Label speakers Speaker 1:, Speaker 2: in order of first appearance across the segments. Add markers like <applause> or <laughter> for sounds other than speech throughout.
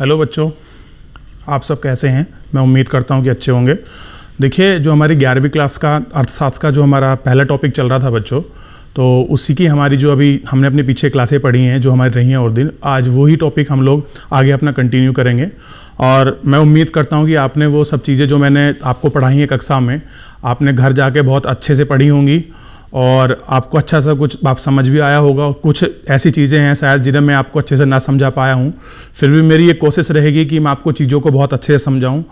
Speaker 1: hello बच्चों आप सब कैसे हैं मैं उम्मीद करता हूं कि अच्छे होंगे देखिए जो हमारी ग्यारहवीं क्लास का अर्थशास्त्र का जो हमारा पहला टॉपिक चल रहा था बच्चों तो उसी की हमारी जो अभी हमने अपने पीछे क्लासें पढ़ी हैं जो हमारी रही हैं और दिन आज वही टॉपिक हम लोग आगे अपना कंटिन्यू करेंगे और मैं उम्मीद करता हूँ कि आपने वो सब चीज़ें जो मैंने आपको पढ़ाई हैं कक्षा में आपने घर जाके बहुत अच्छे से पढ़ी होंगी और आपको अच्छा सा कुछ आप समझ भी आया होगा कुछ ऐसी चीज़ें हैं शायद जिन्हें मैं आपको अच्छे से ना समझा पाया हूँ फिर भी मेरी ये कोशिश रहेगी कि मैं आपको चीज़ों को बहुत अच्छे से समझाऊँ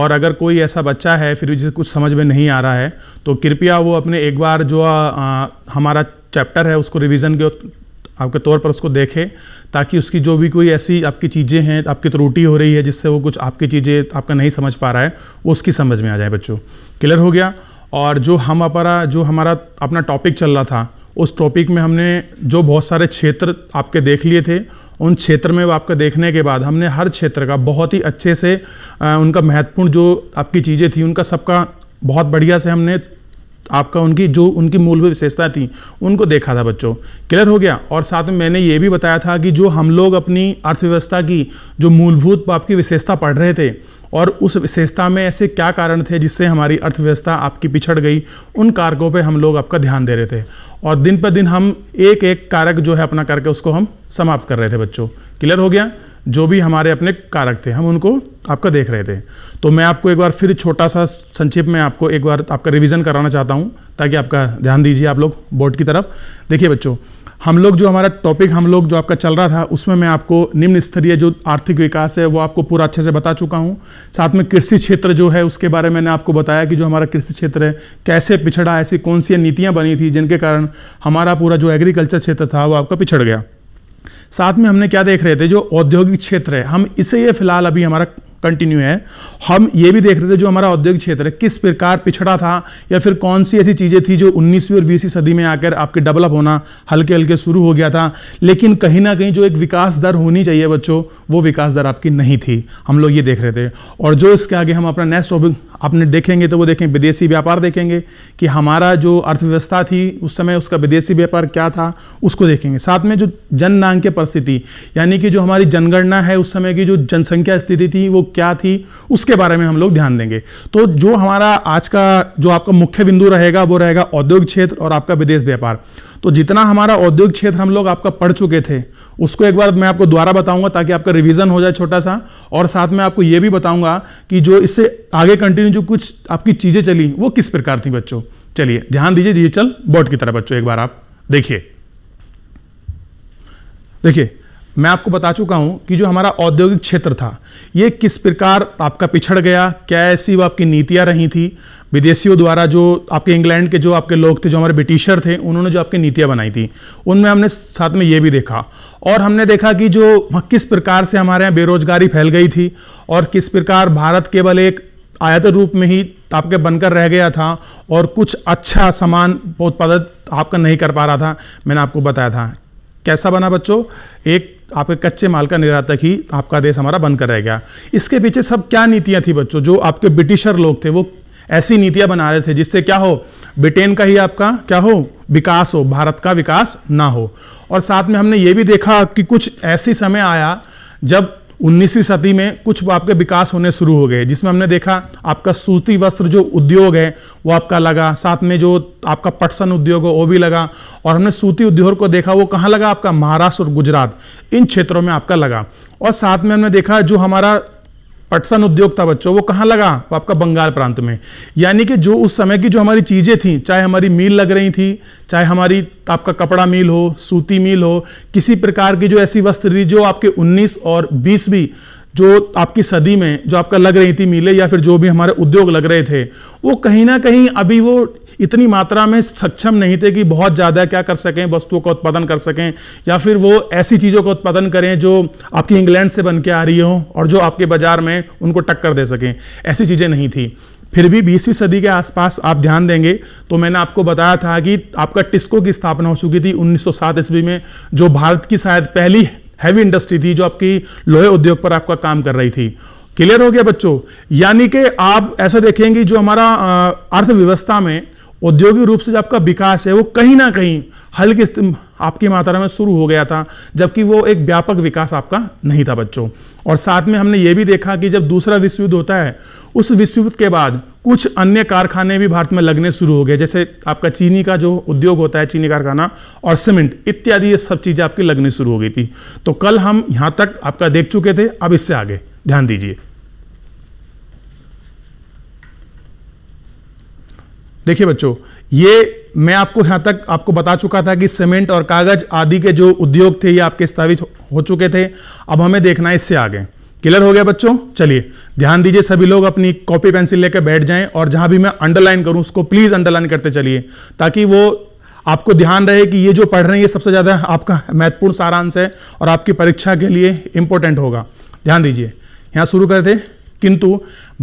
Speaker 1: और अगर कोई ऐसा बच्चा है फिर भी जिसे कुछ समझ में नहीं आ रहा है तो कृपया वो अपने एक बार जो आ, आ, हमारा चैप्टर है उसको रिविज़न के आपके तौर पर उसको देखें ताकि उसकी जो भी कोई ऐसी आपकी चीज़ें हैं आपकी त्रुटि तो हो रही है जिससे वो कुछ आपकी चीज़ें आपका नहीं समझ पा रहा है उसकी समझ में आ जाए बच्चों क्लियर हो गया और जो हम अपरा जो हमारा अपना टॉपिक चल रहा था उस टॉपिक में हमने जो बहुत सारे क्षेत्र आपके देख लिए थे उन क्षेत्र में आपका देखने के बाद हमने हर क्षेत्र का बहुत ही अच्छे से आ, उनका महत्वपूर्ण जो आपकी चीज़ें थी उनका सबका बहुत बढ़िया से हमने आपका उनकी जो उनकी मूलभूत विशेषता थी उनको देखा था बच्चों क्लियर हो गया और साथ में मैंने ये भी बताया था कि जो हम लोग अपनी अर्थव्यवस्था की जो मूलभूत आपकी विशेषता पढ़ रहे थे और उस विशेषता में ऐसे क्या कारण थे जिससे हमारी अर्थव्यवस्था आपकी पिछड़ गई उन कारकों पे हम लोग आपका ध्यान दे रहे थे और दिन पर दिन हम एक एक कारक जो है अपना करके उसको हम समाप्त कर रहे थे बच्चों क्लियर हो गया जो भी हमारे अपने कारक थे हम उनको आपका देख रहे थे तो मैं आपको एक बार फिर छोटा सा संक्षिप्त में आपको एक बार आपका रिविज़न कराना चाहता हूँ ताकि आपका ध्यान दीजिए आप लोग बोर्ड की तरफ देखिए बच्चों हम लोग जो हमारा टॉपिक हम लोग जो आपका चल रहा था उसमें मैं आपको निम्न स्तरीय जो आर्थिक विकास है वो आपको पूरा अच्छे से बता चुका हूँ साथ में कृषि क्षेत्र जो है उसके बारे में मैंने आपको बताया कि जो हमारा कृषि क्षेत्र है कैसे पिछड़ा ऐसी कौन सी नीतियाँ बनी थी जिनके कारण हमारा पूरा जो एग्रीकल्चर क्षेत्र था वो आपका पिछड़ गया साथ में हमने क्या देख रहे थे जो औद्योगिक क्षेत्र है हम इसे ये फिलहाल अभी हमारा कंटिन्यू है हम ये भी देख रहे थे जो हमारा औद्योगिक क्षेत्र है किस प्रकार पिछड़ा था या फिर कौन सी ऐसी चीज़ें थी जो 19वीं और 20वीं सदी में आकर आपके डेवलप होना हल्के हल्के शुरू हो गया था लेकिन कहीं ना कहीं जो एक विकास दर होनी चाहिए बच्चों वो विकास दर आपकी नहीं थी हम लोग ये देख रहे थे और जो इसके आगे हम अपना नेक्स्ट टॉपिक आपने देखेंगे तो वो देखें विदेशी व्यापार देखेंगे कि हमारा जो अर्थव्यवस्था थी उस समय उसका विदेशी व्यापार क्या था उसको देखेंगे साथ में जो जननांग परिस्थिति यानी कि जो हमारी जनगणना है उस समय की जो जनसंख्या स्थिति थी वो क्या थी उसके बारे में हम लोग ध्यान देंगे तो जो हमारा आज का जो आपका मुख्य बिंदु रहेगा वो रहेगा औद्योगिक क्षेत्र और आपका विदेश व्यापार तो जितना हमारा औद्योगिक क्षेत्र हम लोग आपका पढ़ चुके थे उसको एक बार मैं आपको दोबारा बताऊंगा ताकि आपका रिवीजन हो जाए छोटा सा और साथ में आपको यह भी बताऊंगा कि जो इससे आगे कंटिन्यू जो कुछ आपकी चीज़ें चली वो किस प्रकार थी बच्चों चलिए ध्यान दीजिए डिजिटल बोर्ड की तरफ बच्चों एक बार आप देखिए देखिए मैं आपको बता चुका हूं कि जो हमारा औद्योगिक क्षेत्र था ये किस प्रकार आपका पिछड़ गया क्या ऐसी वो आपकी नीतियां रही थी विदेशियों द्वारा जो आपके इंग्लैंड के जो आपके लोग थे जो हमारे ब्रिटिशर थे उन्होंने जो आपकी नीतियाँ बनाई थी उनमें हमने साथ में ये भी देखा और हमने देखा कि जो किस प्रकार से हमारे यहाँ बेरोजगारी फैल गई थी और किस प्रकार भारत केवल एक आयत रूप में ही आपके बनकर रह गया था और कुछ अच्छा सामान उत्पादन आपका नहीं कर पा रहा था मैंने आपको बताया था कैसा बना बच्चों एक आपके कच्चे माल का निर्यातक ही आपका देश हमारा बनकर रह गया इसके पीछे सब क्या नीतियाँ थी बच्चों जो आपके ब्रिटिशर लोग थे वो ऐसी नीतियां बना रहे थे जिससे क्या हो ब्रिटेन का ही आपका क्या हो विकास हो भारत का विकास ना हो और साथ में हमने ये भी देखा कि कुछ ऐसी समय आया जब 19वीं सदी में कुछ आपके विकास होने शुरू हो गए जिसमें हमने देखा आपका सूती वस्त्र जो उद्योग है वो आपका लगा साथ में जो आपका पटसन उद्योग है वो भी लगा और हमने सूती उद्योग को देखा वो कहाँ लगा आपका महाराष्ट्र और गुजरात इन क्षेत्रों में आपका लगा और साथ में हमने देखा जो हमारा पटसन उद्योग था बच्चों वो कहाँ लगा वो आपका बंगाल प्रांत में यानी कि जो उस समय की जो हमारी चीज़ें थी चाहे हमारी मील लग रही थी चाहे हमारी आपका कपड़ा मील हो सूती मील हो किसी प्रकार की जो ऐसी वस्त्र थी जो आपके 19 और भी जो आपकी सदी में जो आपका लग रही थी मीले या फिर जो भी हमारे उद्योग लग रहे थे वो कहीं ना कहीं अभी वो इतनी मात्रा में सक्षम नहीं थे कि बहुत ज़्यादा क्या कर सकें वस्तुओं का उत्पादन कर सकें या फिर वो ऐसी चीज़ों का उत्पादन करें जो आपकी इंग्लैंड से बन के आ रही हो और जो आपके बाज़ार में उनको टक्कर दे सकें ऐसी चीज़ें नहीं थी फिर भी बीसवीं सदी के आसपास आप ध्यान देंगे तो मैंने आपको बताया था कि आपका टिस्को की स्थापना हो चुकी थी 1907 ईस्वी में जो भारत की शायद पहली हैवी इंडस्ट्री थी जो आपकी लोहे उद्योग पर आपका काम कर रही थी क्लियर हो गया बच्चों यानी कि आप ऐसा देखेंगे जो हमारा अर्थव्यवस्था में औद्योगिक रूप से जो आपका विकास है वो कहीं ना कहीं हल्की आपकी मात्रा में शुरू हो गया था जबकि वो एक व्यापक विकास आपका नहीं था बच्चों और साथ में हमने ये भी देखा कि जब दूसरा विश्व युद्ध होता है उस विश्व युद्ध के बाद कुछ अन्य कारखाने भी भारत में लगने शुरू हो गए जैसे आपका चीनी का जो उद्योग होता है चीनी कारखाना और सीमेंट इत्यादि ये सब चीज़ें आपकी लगनी शुरू हो गई थी तो कल हम यहाँ तक आपका देख चुके थे अब इससे आगे ध्यान दीजिए देखिए बच्चों ये मैं आपको यहाँ तक आपको बता चुका था कि सीमेंट और कागज आदि के जो उद्योग थे ये आपके स्थापित हो चुके थे अब हमें देखना है इससे आगे क्लियर हो गया बच्चों चलिए ध्यान दीजिए सभी लोग अपनी कॉपी पेंसिल लेकर बैठ जाएं और जहां भी मैं अंडरलाइन करूं उसको प्लीज अंडरलाइन करते चलिए ताकि वो आपको ध्यान रहे कि ये जो पढ़ रहे हैं ये सबसे ज़्यादा आपका महत्वपूर्ण सारांश है और आपकी परीक्षा के लिए इंपॉर्टेंट होगा ध्यान दीजिए यहाँ शुरू करते किंतु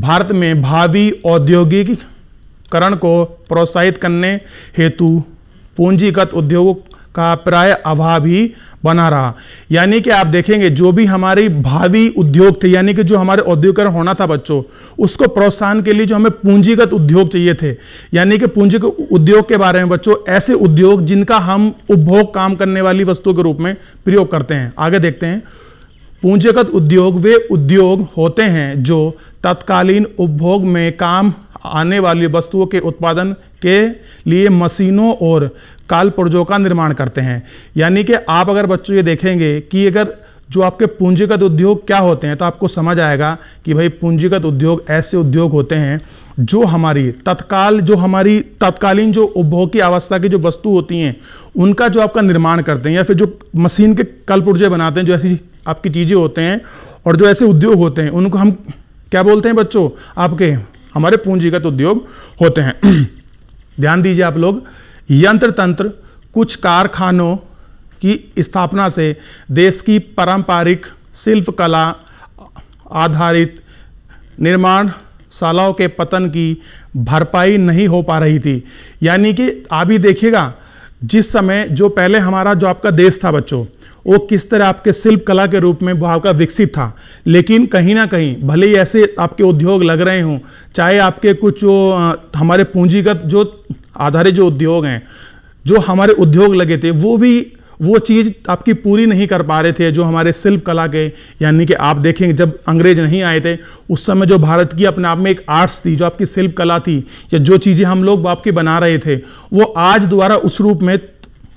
Speaker 1: भारत में भावी औद्योगिक करण को प्रोत्साहित करने हेतु पूंजीगत उद्योगों का प्राय अभाव ही बना रहा यानी कि आप देखेंगे जो भी हमारी भावी उद्योग थे यानी कि जो हमारे औद्योगिकरण होना था बच्चों उसको प्रोत्साहन के लिए जो हमें पूंजीगत उद्योग चाहिए थे यानी कि पूंजीगत उद्योग के बारे में बच्चों ऐसे उद्योग जिनका हम उपभोग काम करने वाली वस्तुओं के रूप में प्रयोग करते हैं आगे देखते हैं पूंजीगत उद्योग वे उद्योग होते हैं जो तत्कालीन उपभोग में काम आने वाली वस्तुओं के उत्पादन के लिए मशीनों और कालपुर्जों का निर्माण करते हैं यानी कि आप अगर बच्चों ये देखेंगे कि अगर जो आपके पूंजीगत उद्योग क्या होते हैं तो आपको समझ आएगा कि भाई पूंजीगत उद्योग ऐसे उद्योग होते हैं जो हमारी तत्काल जो हमारी तत्कालीन जो उपभोग की अवस्था की जो वस्तु होती हैं उनका जो आपका निर्माण करते हैं या फिर जो मशीन के कलपुर्जे बनाते हैं जो ऐसी आपकी चीज़ें होते हैं और जो ऐसे उद्योग होते हैं उनको हम क्या बोलते हैं बच्चों आपके हमारे पूंजीगत उद्योग होते हैं <clears throat> ध्यान दीजिए आप लोग यंत्र तंत्र कुछ कारखानों की स्थापना से देश की पारंपरिक शिल्प कला आधारित निर्माण शालाओं के पतन की भरपाई नहीं हो पा रही थी यानी कि आप ही देखिएगा जिस समय जो पहले हमारा जो आपका देश था बच्चों वो किस तरह आपके शिल्प कला के रूप में भाव का विकसित था लेकिन कहीं ना कहीं भले ही ऐसे आपके उद्योग लग रहे हों चाहे आपके कुछ वो हमारे पूंजीगत जो आधारित जो उद्योग हैं जो हमारे उद्योग लगे थे वो भी वो चीज़ आपकी पूरी नहीं कर पा रहे थे जो हमारे शिल्प कला के यानी कि आप देखेंगे जब अंग्रेज नहीं आए थे उस समय जो भारत की अपने आप में एक आर्ट्स थी जो आपकी शिल्प कला थी या जो चीज़ें हम लोग आपके बना रहे थे वो आज दोबारा उस रूप में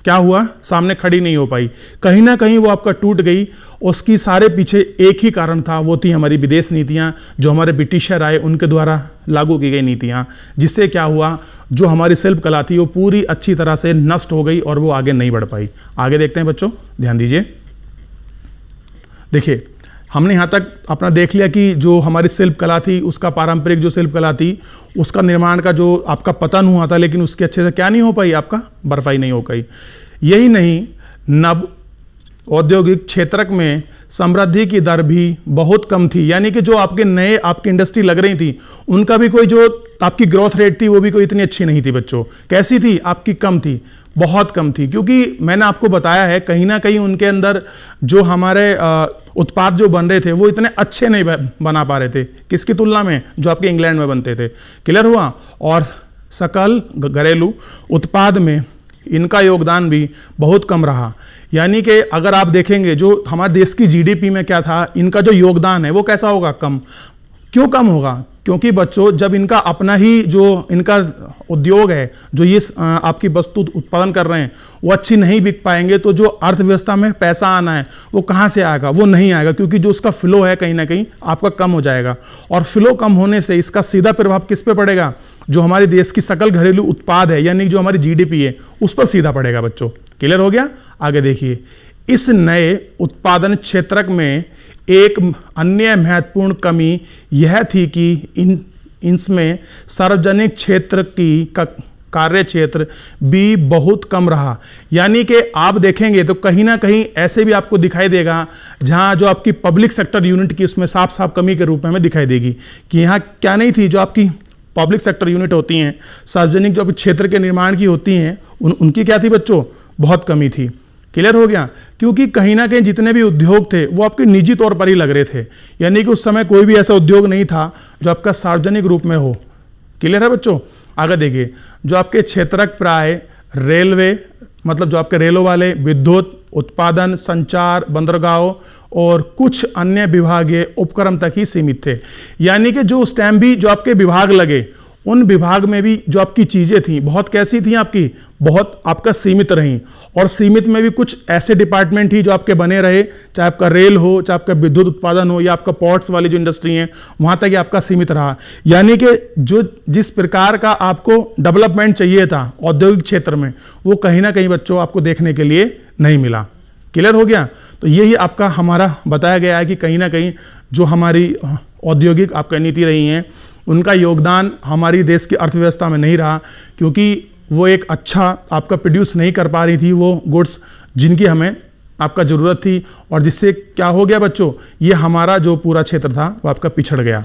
Speaker 1: क्या हुआ सामने खड़ी नहीं हो पाई कहीं ना कहीं वो आपका टूट गई उसकी सारे पीछे एक ही कारण था वो थी हमारी विदेश नीतियाँ जो हमारे ब्रिटिशर आए उनके द्वारा लागू की गई नीतियाँ जिससे क्या हुआ जो हमारी शिल्प कला थी वो पूरी अच्छी तरह से नष्ट हो गई और वो आगे नहीं बढ़ पाई आगे देखते हैं बच्चों ध्यान दीजिए देखिए हमने यहाँ तक अपना देख लिया कि जो हमारी शिल्प कला थी उसका पारंपरिक जो शिल्प कला थी उसका निर्माण का जो आपका पतन हुआ था लेकिन उसके अच्छे से क्या नहीं हो पाई आपका बर्फाई नहीं हो पाई यही नहीं नव औद्योगिक क्षेत्रक में समृद्धि की दर भी बहुत कम थी यानी कि जो आपके नए आपकी इंडस्ट्री लग रही थी उनका भी कोई जो आपकी ग्रोथ रेट थी वो भी कोई इतनी अच्छी नहीं थी बच्चों कैसी थी आपकी कम थी बहुत कम थी क्योंकि मैंने आपको बताया है कहीं ना कहीं उनके अंदर जो हमारे उत्पाद जो बन रहे थे वो इतने अच्छे नहीं बना पा रहे थे किसकी तुलना में जो आपके इंग्लैंड में बनते थे क्लियर हुआ और सकल घरेलू उत्पाद में इनका योगदान भी बहुत कम रहा यानी कि अगर आप देखेंगे जो हमारे देश की जीडीपी में क्या था इनका जो योगदान है वो कैसा होगा कम क्यों कम होगा क्योंकि बच्चों जब इनका अपना ही जो इनका उद्योग है जो ये आपकी वस्तु उत्पादन कर रहे हैं वो अच्छी नहीं बिक पाएंगे तो जो अर्थव्यवस्था में पैसा आना है वो कहाँ से आएगा वो नहीं आएगा क्योंकि जो उसका फ्लो है कहीं ना कहीं आपका कम हो जाएगा और फ्लो कम होने से इसका सीधा प्रभाव किस पे पड़ेगा जो हमारे देश की सकल घरेलू उत्पाद है यानी जो हमारी जी है उस पर सीधा पड़ेगा बच्चों क्लियर हो गया आगे देखिए इस नए उत्पादन क्षेत्रक में एक अन्य महत्वपूर्ण कमी यह थी कि इन इसमें सार्वजनिक क्षेत्र की कार्य क्षेत्र भी बहुत कम रहा यानी कि आप देखेंगे तो कहीं ना कहीं ऐसे भी आपको दिखाई देगा जहाँ जो आपकी पब्लिक सेक्टर यूनिट की उसमें साफ साफ कमी के रूप में हमें दिखाई देगी कि यहाँ क्या नहीं थी जो आपकी पब्लिक सेक्टर यूनिट होती हैं सार्वजनिक जो क्षेत्र के निर्माण की होती हैं उन उनकी क्या थी बच्चों बहुत कमी थी क्लियर हो गया क्योंकि कहीं ना कहीं जितने भी उद्योग थे वो आपके निजी तौर पर ही लग रहे थे यानी कि उस समय कोई भी ऐसा उद्योग नहीं था जो आपका सार्वजनिक रूप में हो क्लियर है बच्चों आगे देखिए जो आपके क्षेत्रक प्राय रेलवे मतलब जो आपके रेलों वाले विद्युत उत्पादन संचार बंदरगाहों और कुछ अन्य विभागीय उपक्रम तक ही सीमित थे यानी कि जो उस टाइम भी जो आपके विभाग लगे उन विभाग में भी जो आपकी चीज़ें थी बहुत कैसी थी आपकी बहुत आपका सीमित रही और सीमित में भी कुछ ऐसे डिपार्टमेंट ही जो आपके बने रहे चाहे आपका रेल हो चाहे आपका विद्युत उत्पादन हो या आपका पॉट्स वाली जो इंडस्ट्री है वहाँ तक आपका सीमित रहा यानी कि जो जिस प्रकार का आपको डेवलपमेंट चाहिए था औद्योगिक क्षेत्र में वो कहीं ना कहीं बच्चों आपको देखने के लिए नहीं मिला क्लियर हो गया तो यही आपका हमारा बताया गया है कि कहीं ना कहीं जो हमारी औद्योगिक आपका नीति रही हैं उनका योगदान हमारी देश की अर्थव्यवस्था में नहीं रहा क्योंकि वो एक अच्छा आपका प्रोड्यूस नहीं कर पा रही थी वो गुड्स जिनकी हमें आपका ज़रूरत थी और जिससे क्या हो गया बच्चों ये हमारा जो पूरा क्षेत्र था वो आपका पिछड़ गया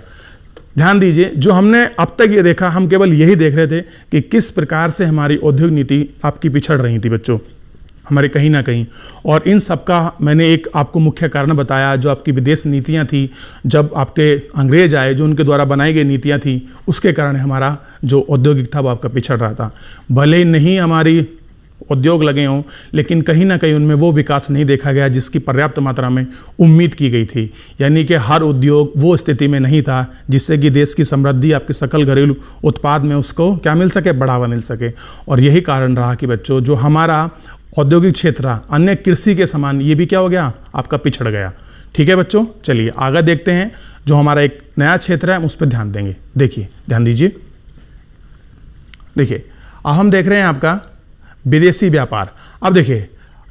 Speaker 1: ध्यान दीजिए जो हमने अब तक ये देखा हम केवल यही देख रहे थे कि किस प्रकार से हमारी औद्योगिक नीति आपकी पिछड़ रही थी बच्चों हमारे कहीं ना कहीं और इन सब का मैंने एक आपको मुख्य कारण बताया जो आपकी विदेश नीतियाँ थी जब आपके अंग्रेज आए जो उनके द्वारा बनाई गई नीतियाँ थी उसके कारण हमारा जो औद्योगिक था वो आपका पिछड़ रहा था भले नहीं हमारी उद्योग लगे हों लेकिन कहीं ना कहीं उनमें वो विकास नहीं देखा गया जिसकी पर्याप्त मात्रा में उम्मीद की गई थी यानी कि हर उद्योग वो स्थिति में नहीं था जिससे कि देश की समृद्धि आपके सकल घरेलू उत्पाद में उसको क्या मिल सके बढ़ावा मिल सके और यही कारण रहा कि बच्चों जो हमारा औद्योगिक क्षेत्र अन्य कृषि के समान ये भी क्या हो गया आपका पिछड़ गया ठीक है बच्चों चलिए आगे देखते हैं जो हमारा एक नया क्षेत्र है उस पर ध्यान देंगे देखिए ध्यान दीजिए देखिए अब हम देख रहे हैं आपका विदेशी व्यापार अब देखिए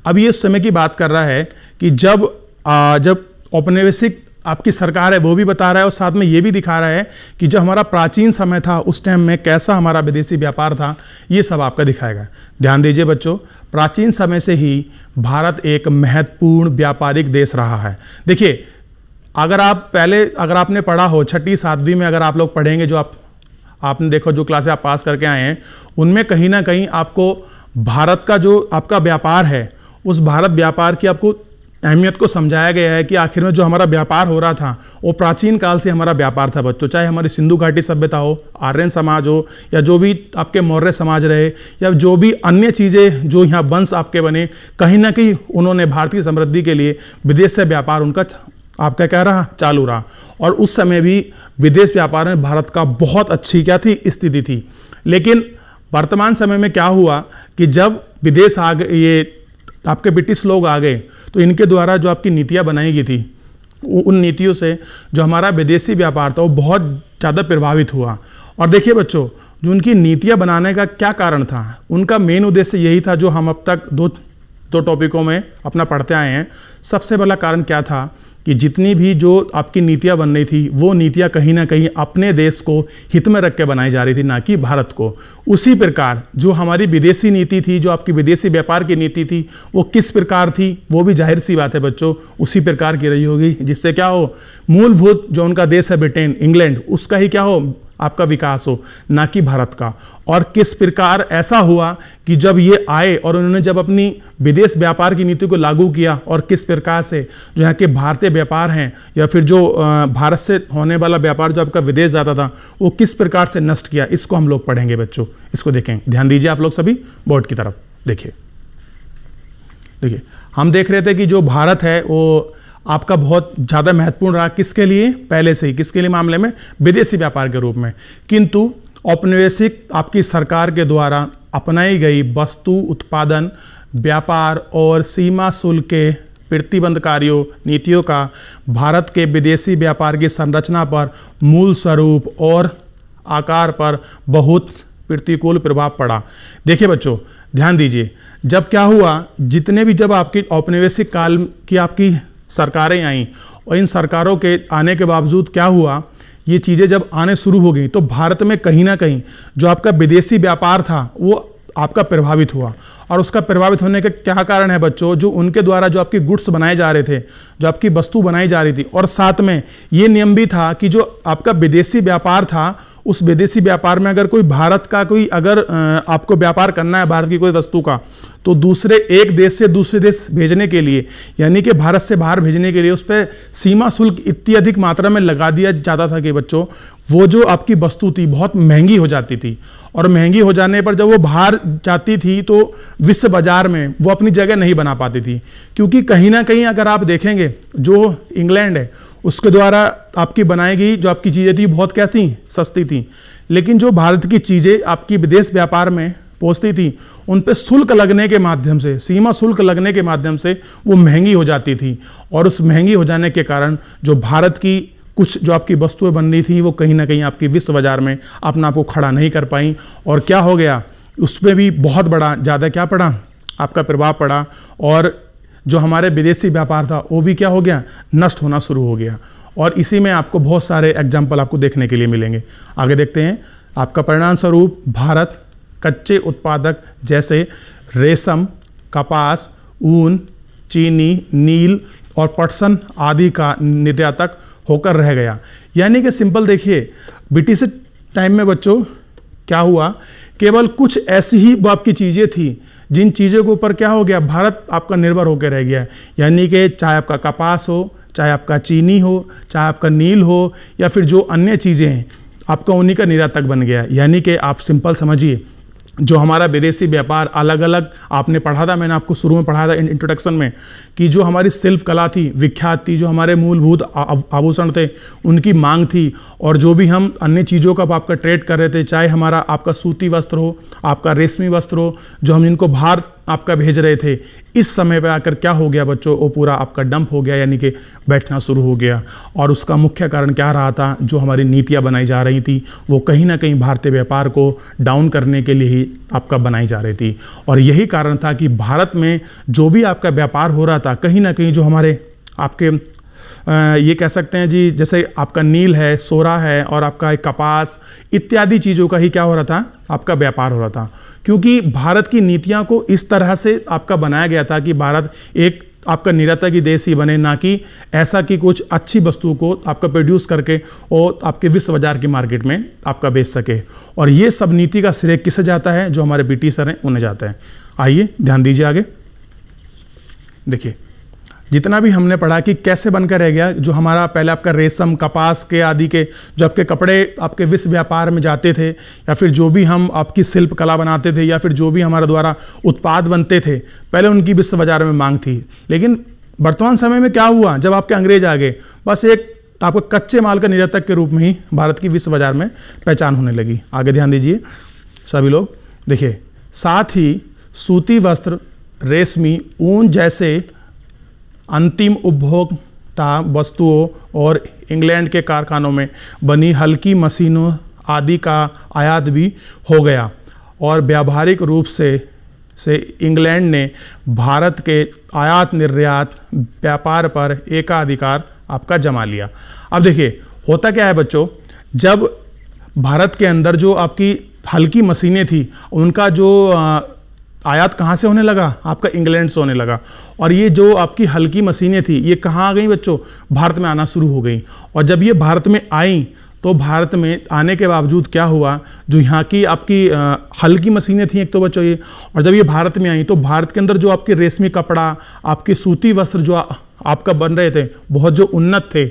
Speaker 1: अब ये समय की बात कर रहा है कि जब आ, जब औपनिवेशिक आपकी सरकार है वो भी बता रहा है और साथ में ये भी दिखा रहा है कि जो हमारा प्राचीन समय था उस टाइम में कैसा हमारा विदेशी व्यापार था ये सब आपका दिखाएगा ध्यान दीजिए बच्चों प्राचीन समय से ही भारत एक महत्वपूर्ण व्यापारिक देश रहा है देखिए अगर आप पहले अगर आपने पढ़ा हो छठी सातवीं में अगर आप लोग पढ़ेंगे जो आप आपने देखो जो क्लासे आप पास करके आए हैं उनमें कहीं ना कहीं आपको भारत का जो आपका व्यापार है उस भारत व्यापार की आपको अहमियत को समझाया गया है कि आखिर में जो हमारा व्यापार हो रहा था वो प्राचीन काल से हमारा व्यापार था बच्चों चाहे हमारी सिंधु घाटी सभ्यता हो आर्यन समाज हो या जो भी आपके मौर्य समाज रहे या जो भी अन्य चीज़ें जो यहाँ वंश आपके बने कहीं ना कहीं उन्होंने भारतीय समृद्धि के लिए विदेश से व्यापार उनका आपका कह रहा चालू रहा और उस समय भी विदेश व्यापार में भारत का बहुत अच्छी क्या थी स्थिति थी लेकिन वर्तमान समय में क्या हुआ कि जब विदेश आ गए ये आपके ब्रिटिश लोग आ गए तो इनके द्वारा जो आपकी नीतियाँ बनाई गई थी उन नीतियों से जो हमारा विदेशी व्यापार था वो बहुत ज़्यादा प्रभावित हुआ और देखिए बच्चों जो उनकी नीतियाँ बनाने का क्या कारण था उनका मेन उद्देश्य यही था जो हम अब तक दो दो टॉपिकों में अपना पढ़ते आए हैं सबसे पहला कारण क्या था कि जितनी भी जो आपकी नीतियाँ बन रही थी वो नीतियाँ कहीं ना कहीं अपने देश को हित में रख के बनाई जा रही थी ना कि भारत को उसी प्रकार जो हमारी विदेशी नीति थी जो आपकी विदेशी व्यापार की नीति थी वो किस प्रकार थी वो भी जाहिर सी बात है बच्चों उसी प्रकार की रही होगी जिससे क्या हो मूलभूत जो उनका देश है ब्रिटेन इंग्लैंड उसका ही क्या हो आपका विकास हो ना कि भारत का और किस प्रकार ऐसा हुआ कि जब ये आए और उन्होंने जब अपनी विदेश व्यापार की नीति को लागू किया और किस प्रकार से जो यहाँ के भारतीय व्यापार हैं या फिर जो भारत से होने वाला व्यापार जो आपका विदेश जाता था वो किस प्रकार से नष्ट किया इसको हम लोग पढ़ेंगे बच्चों इसको देखें ध्यान दीजिए आप लोग सभी बोर्ड की तरफ देखिए देखिए हम देख रहे थे कि जो भारत है वो आपका बहुत ज़्यादा महत्वपूर्ण रहा किसके लिए पहले से ही किसके लिए मामले में विदेशी व्यापार के रूप में किंतु औपनिवेशिक आपकी सरकार के द्वारा अपनाई गई वस्तु उत्पादन व्यापार और सीमा शुल्क के प्रतिबंध कार्यों नीतियों का भारत के विदेशी व्यापार की संरचना पर मूल स्वरूप और आकार पर बहुत प्रतिकूल प्रभाव पड़ा देखिए बच्चों ध्यान दीजिए जब क्या हुआ जितने भी जब आपके औपनिवेशिक काल की आपकी सरकारें आईं और इन सरकारों के आने के बावजूद क्या हुआ ये चीज़ें जब आने शुरू हो गई तो भारत में कहीं ना कहीं जो आपका विदेशी व्यापार था वो आपका प्रभावित हुआ और उसका प्रभावित होने के क्या कारण है बच्चों जो उनके द्वारा जो आपकी गुड्स बनाए जा रहे थे जो आपकी वस्तु बनाई जा रही थी और साथ में ये नियम भी था कि जो आपका विदेशी व्यापार था उस विदेशी व्यापार में अगर कोई भारत का कोई अगर आपको व्यापार करना है भारत की कोई वस्तु का तो दूसरे एक देश से दूसरे देश भेजने के लिए यानी कि भारत से बाहर भेजने के लिए उस पर सीमा शुल्क इतनी अधिक मात्रा में लगा दिया जाता था कि बच्चों वो जो आपकी वस्तु थी बहुत महंगी हो जाती थी और महंगी हो जाने पर जब वो बाहर जाती थी तो विश्व बाजार में वो अपनी जगह नहीं बना पाती थी क्योंकि कहीं ना कहीं अगर आप देखेंगे जो इंग्लैंड है उसके द्वारा आपकी बनाई गई जो आपकी चीज़ें थी बहुत क्या थी सस्ती थी लेकिन जो भारत की चीज़ें आपकी विदेश व्यापार में पहुंचती थी उन पर शुल्क लगने के माध्यम से सीमा शुल्क लगने के माध्यम से वो महंगी हो जाती थी और उस महंगी हो जाने के कारण जो भारत की कुछ जो आपकी वस्तुएं बन रही थी वो कहीं ना कहीं आपकी विश्व बाजार में अपना आपको खड़ा नहीं कर पाई और क्या हो गया उसमें भी बहुत बड़ा ज़्यादा क्या पड़ा आपका प्रभाव पड़ा और जो हमारे विदेशी व्यापार था वो भी क्या हो गया नष्ट होना शुरू हो गया और इसी में आपको बहुत सारे एग्जाम्पल आपको देखने के लिए मिलेंगे आगे देखते हैं आपका परिणाम स्वरूप भारत कच्चे उत्पादक जैसे रेशम कपास ऊन चीनी नील और पटसन आदि का निर्यातक होकर रह गया यानी कि सिंपल देखिए ब्रिटिश टाइम में बच्चों क्या हुआ केवल कुछ ऐसी ही आपकी चीज़ें थी जिन चीज़ों के ऊपर क्या हो गया भारत आपका निर्भर होकर रह गया यानी कि चाहे आपका कपास हो चाहे आपका चीनी हो चाहे आपका नील हो या फिर जो अन्य चीज़ें हैं आपका उन्हीं का निर्यातक बन गया यानी कि आप सिंपल समझिए जो हमारा विदेशी व्यापार अलग अलग आपने पढ़ा था मैंने आपको शुरू में पढ़ाया था इंट्रोडक्शन में कि जो हमारी शिल्प कला थी विख्यात थी जो हमारे मूलभूत आभूषण थे उनकी मांग थी और जो भी हम अन्य चीज़ों का आपका ट्रेड कर रहे थे चाहे हमारा आपका सूती वस्त्र हो आपका रेशमी वस्त्र हो जो हम जिनको भारत आपका भेज रहे थे इस समय पर आकर क्या हो गया बच्चों वो पूरा आपका डंप हो गया यानी कि बैठना शुरू हो गया और उसका मुख्य कारण क्या रहा था जो हमारी नीतियाँ बनाई जा रही थी वो कहीं ना कहीं भारतीय व्यापार को डाउन करने के लिए ही आपका बनाई जा रही थी और यही कारण था कि भारत में जो भी आपका व्यापार हो रहा था कहीं ना कहीं जो हमारे आपके ये कह सकते हैं जी जैसे आपका नील है सोरा है और आपका कपास इत्यादि चीज़ों का ही क्या हो रहा था आपका व्यापार हो रहा था क्योंकि भारत की नीतियां को इस तरह से आपका बनाया गया था कि भारत एक आपका की देश ही बने ना कि ऐसा कि कुछ अच्छी वस्तु को आपका प्रोड्यूस करके और आपके विश्व बाजार की मार्केट में आपका बेच सके और ये सब नीति का श्रेय किसे जाता है जो हमारे ब्रिटिशर हैं उन्हें जाते हैं आइए ध्यान दीजिए आगे देखिए जितना भी हमने पढ़ा कि कैसे बनकर रह गया जो हमारा पहले आपका रेशम कपास के आदि के जो आपके कपड़े आपके विश्व व्यापार में जाते थे या फिर जो भी हम आपकी शिल्प कला बनाते थे या फिर जो भी हमारे द्वारा उत्पाद बनते थे पहले उनकी विश्व बाजार में मांग थी लेकिन वर्तमान समय में क्या हुआ जब आपके अंग्रेज आ गए बस एक तो आपको कच्चे माल का निर्यातक के रूप में ही भारत की विश्व बाजार में पहचान होने लगी आगे ध्यान दीजिए सभी लोग देखिए साथ ही सूती वस्त्र रेशमी ऊन जैसे अंतिम उपभोक्ता वस्तुओं और इंग्लैंड के कारखानों में बनी हल्की मशीनों आदि का आयात भी हो गया और व्यावहारिक रूप से से इंग्लैंड ने भारत के आयात निर्यात व्यापार पर एकाधिकार आपका जमा लिया अब देखिए होता क्या है बच्चों जब भारत के अंदर जो आपकी हल्की मशीनें थी उनका जो आयात कहाँ से होने लगा आपका इंग्लैंड से होने लगा और ये जो आपकी हल्की मशीनें थी ये कहाँ आ गई बच्चों भारत में आना शुरू हो गई और जब ये भारत में आई तो भारत में आने के बावजूद क्या हुआ जो यहाँ की आपकी आ, हल्की मशीनें थी एक तो बच्चों ये और जब ये भारत में आई तो भारत के अंदर जो आपके रेशमी कपड़ा आपके सूती वस्त्र जो आ, आपका बन रहे थे बहुत जो उन्नत थे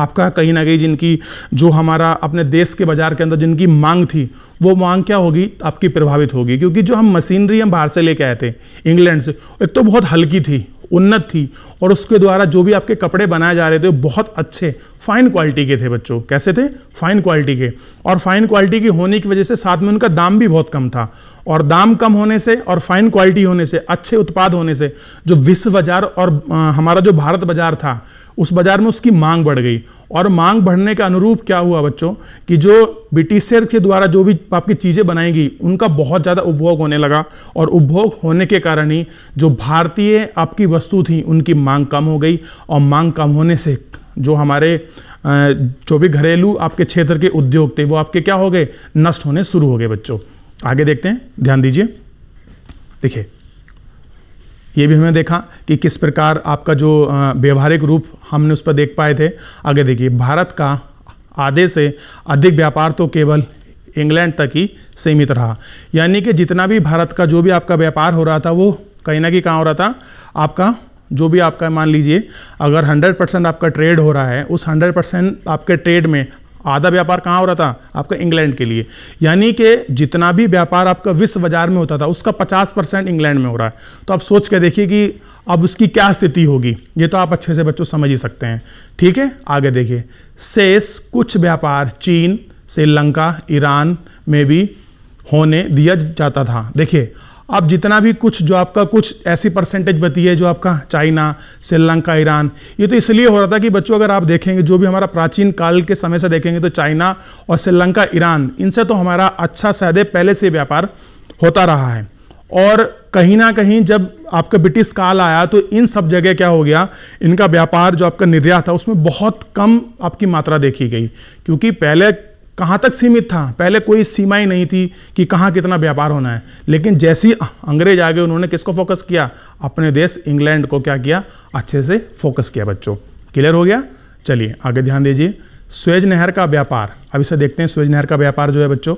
Speaker 1: आपका कहीं ना कहीं जिनकी जो हमारा अपने देश के बाज़ार के अंदर जिनकी मांग थी वो मांग क्या होगी आपकी प्रभावित होगी क्योंकि जो हम मशीनरी हम बाहर से लेके आए थे इंग्लैंड से एक तो बहुत हल्की थी उन्नत थी और उसके द्वारा जो भी आपके कपड़े बनाए जा रहे थे बहुत अच्छे फाइन क्वालिटी के थे बच्चों कैसे थे फाइन क्वालिटी के और फाइन क्वालिटी के होने की वजह से साथ में उनका दाम भी बहुत कम था और दाम कम होने से और फाइन क्वालिटी होने से अच्छे उत्पाद होने से जो विश्व बाजार और आ, हमारा जो भारत बाजार था उस बाजार में उसकी मांग बढ़ गई और मांग बढ़ने के अनुरूप क्या हुआ बच्चों कि जो ब्रिटिशर के द्वारा जो भी आपकी चीज़ें बनाई गई उनका बहुत ज़्यादा उपभोग होने लगा और उपभोग होने के कारण ही जो भारतीय आपकी वस्तु थी उनकी मांग कम हो गई और मांग कम होने से जो हमारे जो भी घरेलू आपके क्षेत्र के उद्योग थे वो आपके क्या हो गए नष्ट होने शुरू हो गए बच्चों आगे देखते हैं ध्यान दीजिए देखिए ये भी हमने देखा कि किस प्रकार आपका जो व्यवहारिक रूप हमने उस पर देख पाए थे आगे देखिए भारत का आधे से अधिक व्यापार तो केवल इंग्लैंड तक ही सीमित रहा यानी कि जितना भी भारत का जो भी आपका व्यापार हो रहा था वो कहीं ना कहीं कहाँ हो रहा था आपका जो भी आपका मान लीजिए अगर 100 परसेंट आपका ट्रेड हो रहा है उस 100 परसेंट आपके ट्रेड में आधा व्यापार कहाँ हो रहा था आपका इंग्लैंड के लिए यानी कि जितना भी व्यापार आपका विश्व बाजार में होता था उसका पचास परसेंट इंग्लैंड में हो रहा है तो आप सोच के देखिए कि अब उसकी क्या स्थिति होगी ये तो आप अच्छे से बच्चों समझ ही सकते हैं ठीक है आगे देखिए शेष कुछ व्यापार चीन श्रीलंका ईरान में भी होने दिया जाता था देखिए आप जितना भी कुछ जो आपका कुछ ऐसी परसेंटेज बती है जो आपका चाइना श्रीलंका ईरान ये तो इसलिए हो रहा था कि बच्चों अगर आप देखेंगे जो भी हमारा प्राचीन काल के समय से देखेंगे तो चाइना और श्रीलंका ईरान इनसे तो हमारा अच्छा शायद पहले से व्यापार होता रहा है और कहीं ना कहीं जब आपका ब्रिटिश काल आया तो इन सब जगह क्या हो गया इनका व्यापार जो आपका निर्यात था उसमें बहुत कम आपकी मात्रा देखी गई क्योंकि पहले कहाँ तक सीमित था पहले कोई सीमा ही नहीं थी कि कहाँ कितना व्यापार होना है लेकिन जैसे ही अंग्रेज आ गए उन्होंने किसको फोकस किया अपने देश इंग्लैंड को क्या किया अच्छे से फोकस किया बच्चों क्लियर हो गया चलिए आगे ध्यान दीजिए स्वेज नहर का व्यापार अब इसे देखते हैं स्वेज नहर का व्यापार जो है बच्चों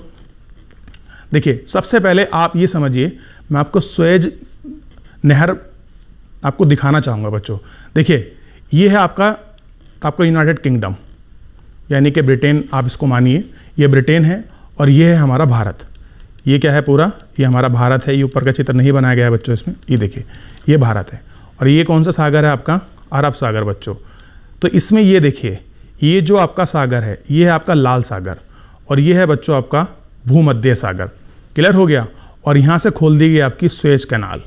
Speaker 1: देखिए सबसे पहले आप ये समझिए मैं आपको स्वेज नहर आपको दिखाना चाहूँगा बच्चों देखिए ये है आपका आपका यूनाइटेड किंगडम यानी कि ब्रिटेन आप इसको मानिए ये ब्रिटेन है और ये है हमारा भारत ये क्या है पूरा ये हमारा भारत है ये ऊपर का चित्र नहीं बनाया गया है बच्चों इसमें ये देखिए ये भारत है और ये कौन सा सागर है आपका अरब सागर बच्चों तो इसमें ये देखिए ये जो आपका सागर है ये है आपका लाल सागर और ये है बच्चों आपका भूमध्य सागर क्लियर हो गया और यहाँ से खोल दी गई आपकी स्वेज कैनाल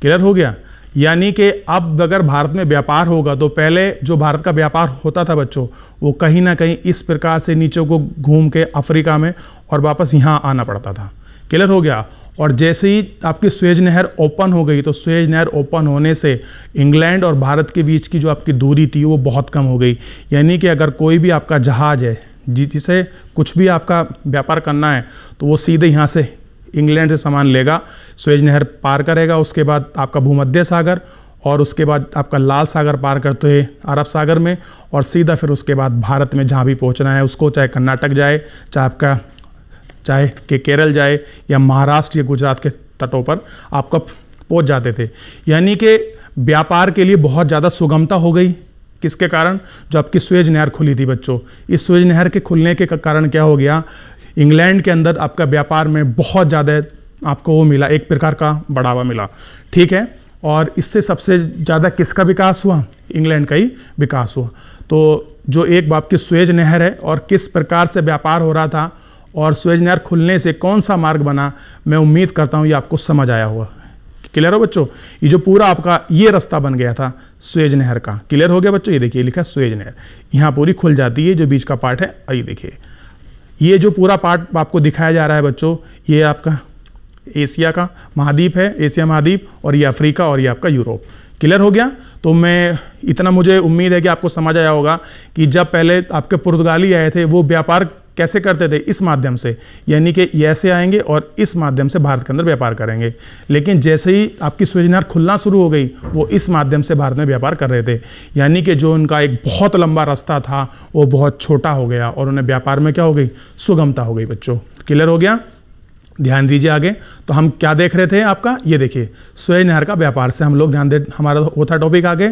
Speaker 1: क्लियर हो गया यानी कि अब अगर भारत में व्यापार होगा तो पहले जो भारत का व्यापार होता था बच्चों वो कहीं ना कहीं इस प्रकार से नीचे को घूम के अफ्रीका में और वापस यहाँ आना पड़ता था क्लियर हो गया और जैसे ही आपकी स्वेज नहर ओपन हो गई तो स्वेज नहर ओपन होने से इंग्लैंड और भारत के बीच की जो आपकी दूरी थी वो बहुत कम हो गई यानी कि अगर कोई भी आपका जहाज़ है जिसे कुछ भी आपका व्यापार करना है तो वो सीधे यहाँ से इंग्लैंड से सामान लेगा स्वेज नहर पार करेगा उसके बाद आपका भूमध्य सागर और उसके बाद आपका लाल सागर पार करते हुए अरब सागर में और सीधा फिर उसके बाद भारत में जहाँ भी पहुँचना है उसको चाहे कर्नाटक जाए चाहे आपका चाहे के केरल जाए या महाराष्ट्र या गुजरात के तटों पर आपका पहुँच जाते थे यानी कि व्यापार के लिए बहुत ज़्यादा सुगमता हो गई किसके कारण जो आपकी स्वेज नहर खुली थी बच्चों इस स्वेज नहर के खुलने के कारण क्या हो गया इंग्लैंड के अंदर आपका व्यापार में बहुत ज़्यादा आपको वो मिला एक प्रकार का बढ़ावा मिला ठीक है और इससे सबसे ज़्यादा किसका विकास हुआ इंग्लैंड का ही विकास हुआ तो जो एक बाप की स्वेज नहर है और किस प्रकार से व्यापार हो रहा था और स्वेज नहर खुलने से कौन सा मार्ग बना मैं उम्मीद करता हूँ ये आपको समझ आया हुआ क्लियर हो बच्चों ये जो पूरा आपका ये रास्ता बन गया था स्वेज नहर का क्लियर हो गया बच्चों ये देखिए लिखा स्वेज नहर यहाँ पूरी खुल जाती है जो बीच का पार्ट है ये देखिए ये जो पूरा पार्ट आपको दिखाया जा रहा है बच्चों ये आपका एशिया का महाद्वीप है एशिया महाद्वीप और ये अफ्रीका और ये आपका यूरोप क्लियर हो गया तो मैं इतना मुझे उम्मीद है कि आपको समझ आया होगा कि जब पहले आपके पुर्तगाली आए थे वो व्यापार कैसे करते थे इस माध्यम से यानी कि ऐसे आएंगे और इस माध्यम से भारत के अंदर व्यापार करेंगे लेकिन जैसे ही आपकी स्वेजनार खुलना शुरू हो गई वो इस माध्यम से भारत में व्यापार कर रहे थे यानी कि जो उनका एक बहुत लंबा रास्ता था वो बहुत छोटा हो गया और उन्हें व्यापार में क्या हो गई सुगमता हो गई बच्चों क्लियर हो गया ध्यान दीजिए आगे तो हम क्या देख रहे थे आपका ये देखिए स्वेज नहर का व्यापार से हम लोग ध्यान दे हमारा वो था टॉपिक आगे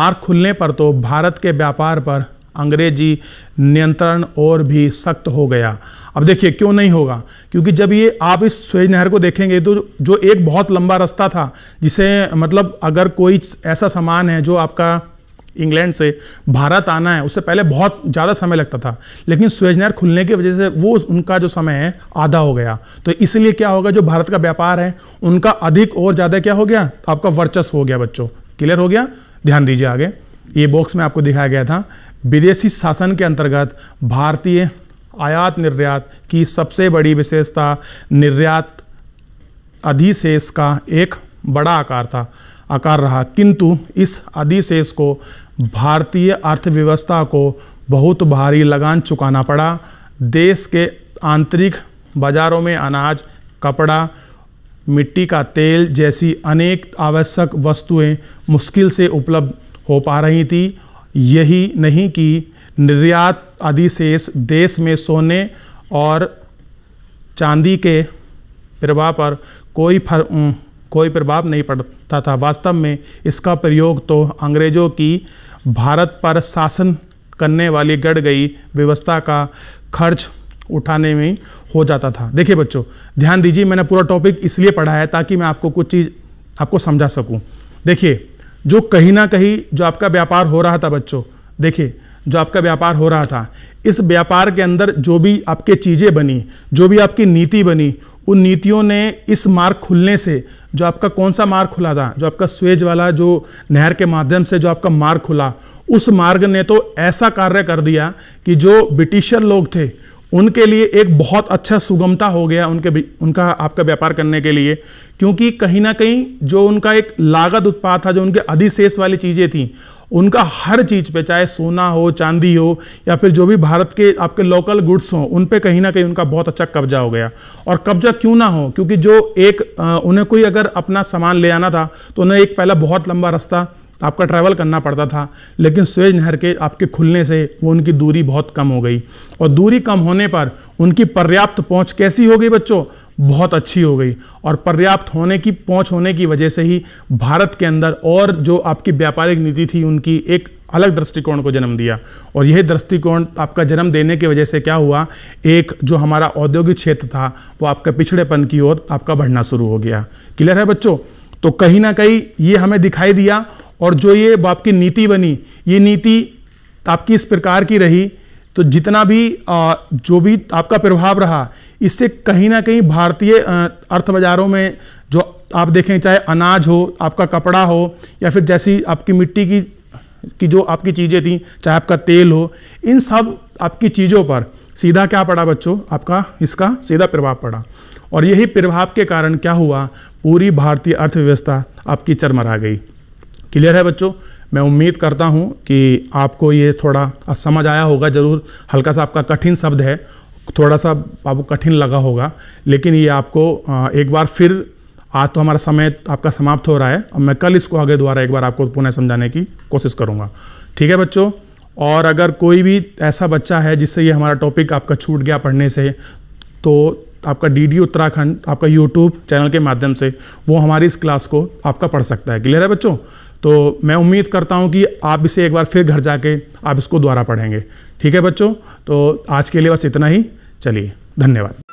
Speaker 1: मार्ग खुलने पर तो भारत के व्यापार पर अंग्रेजी नियंत्रण और भी सख्त हो गया अब देखिए क्यों नहीं होगा क्योंकि जब ये आप इस स्वेज नहर को देखेंगे तो जो एक बहुत लंबा रास्ता था जिसे मतलब अगर कोई ऐसा सामान है जो आपका इंग्लैंड से भारत आना है उससे पहले बहुत ज़्यादा समय लगता था लेकिन स्वेज नहर खुलने की वजह से वो उनका जो समय है आधा हो गया तो इसलिए क्या होगा जो भारत का व्यापार है उनका अधिक और ज़्यादा क्या हो गया आपका वर्चस्व हो गया बच्चों क्लियर हो गया ध्यान दीजिए आगे ये बॉक्स में आपको दिखाया गया था विदेशी शासन के अंतर्गत भारतीय आयात निर्यात की सबसे बड़ी विशेषता निर्यात अधिशेष का एक बड़ा आकार था आकार रहा किंतु इस अधिशेष को भारतीय अर्थव्यवस्था को बहुत भारी लगान चुकाना पड़ा देश के आंतरिक बाज़ारों में अनाज कपड़ा मिट्टी का तेल जैसी अनेक आवश्यक वस्तुएं मुश्किल से उपलब्ध हो पा रही थी यही नहीं कि निर्यात अधिशेष देश में सोने और चांदी के प्रभाव पर कोई फर, कोई प्रभाव नहीं पड़ता था वास्तव में इसका प्रयोग तो अंग्रेज़ों की भारत पर शासन करने वाली गड़ गई व्यवस्था का खर्च उठाने में हो जाता था देखिए बच्चों ध्यान दीजिए मैंने पूरा टॉपिक इसलिए पढ़ा है ताकि मैं आपको कुछ चीज़ आपको समझा सकूं देखिए जो कहीं ना कहीं जो आपका व्यापार हो रहा था बच्चों देखिए जो आपका व्यापार हो रहा था इस व्यापार के अंदर जो भी आपके चीज़ें बनी जो भी आपकी नीति बनी उन नीतियों ने इस मार्ग खुलने से जो आपका कौन सा मार्ग खुला था जो आपका स्वेज वाला जो नहर के माध्यम से जो आपका मार्ग खुला उस मार्ग ने तो ऐसा कार्य कर दिया कि जो ब्रिटिशर लोग थे उनके लिए एक बहुत अच्छा सुगमता हो गया उनके उनका आपका व्यापार करने के लिए क्योंकि कहीं ना कहीं जो उनका एक लागत उत्पाद था जो उनके अधिशेष वाली चीज़ें थी उनका हर चीज़ पे चाहे सोना हो चांदी हो या फिर जो भी भारत के आपके लोकल गुड्स हों उन पे कहीं ना कहीं उनका बहुत अच्छा कब्जा हो गया और कब्जा क्यों ना हो क्योंकि जो एक उन्हें कोई अगर अपना सामान ले आना था तो उन्हें एक पहला बहुत लंबा रास्ता आपका ट्रैवल करना पड़ता था लेकिन स्वेज नहर के आपके खुलने से वो उनकी दूरी बहुत कम हो गई और दूरी कम होने पर उनकी पर्याप्त पहुंच कैसी हो गई बच्चों बहुत अच्छी हो गई और पर्याप्त होने की पहुंच होने की वजह से ही भारत के अंदर और जो आपकी व्यापारिक नीति थी उनकी एक अलग दृष्टिकोण को जन्म दिया और यह दृष्टिकोण आपका जन्म देने की वजह से क्या हुआ एक जो हमारा औद्योगिक क्षेत्र था वो आपका पिछड़ेपन की ओर आपका बढ़ना शुरू हो गया क्लियर है बच्चों तो कहीं ना कहीं ये हमें दिखाई दिया और जो ये आपकी नीति बनी ये नीति आपकी इस प्रकार की रही तो जितना भी जो भी आपका प्रभाव रहा इससे कहीं ना कहीं भारतीय अर्थ बाज़ारों में जो आप देखें चाहे अनाज हो आपका कपड़ा हो या फिर जैसी आपकी मिट्टी की की जो आपकी चीज़ें थी चाहे आपका तेल हो इन सब आपकी चीज़ों पर सीधा क्या पड़ा बच्चों आपका इसका सीधा प्रभाव पड़ा और यही प्रभाव के कारण क्या हुआ पूरी भारतीय अर्थव्यवस्था आपकी चरमरा गई क्लियर है बच्चों मैं उम्मीद करता हूँ कि आपको ये थोड़ा समझ आया होगा ज़रूर हल्का सा आपका कठिन शब्द है थोड़ा सा आपको कठिन लगा होगा लेकिन ये आपको एक बार फिर आज तो हमारा समय आपका समाप्त हो रहा है और मैं कल इसको आगे दोबारा एक बार आपको पुनः समझाने की कोशिश करूँगा ठीक है बच्चों और अगर कोई भी ऐसा बच्चा है जिससे ये हमारा टॉपिक आपका छूट गया पढ़ने से तो आपका डी उत्तराखंड आपका यूट्यूब चैनल के माध्यम से वो हमारी इस क्लास को आपका पढ़ सकता है क्लियर है बच्चों तो मैं उम्मीद करता हूँ कि आप इसे एक बार फिर घर जाके आप इसको दोबारा पढ़ेंगे ठीक है बच्चों तो आज के लिए बस इतना ही चलिए धन्यवाद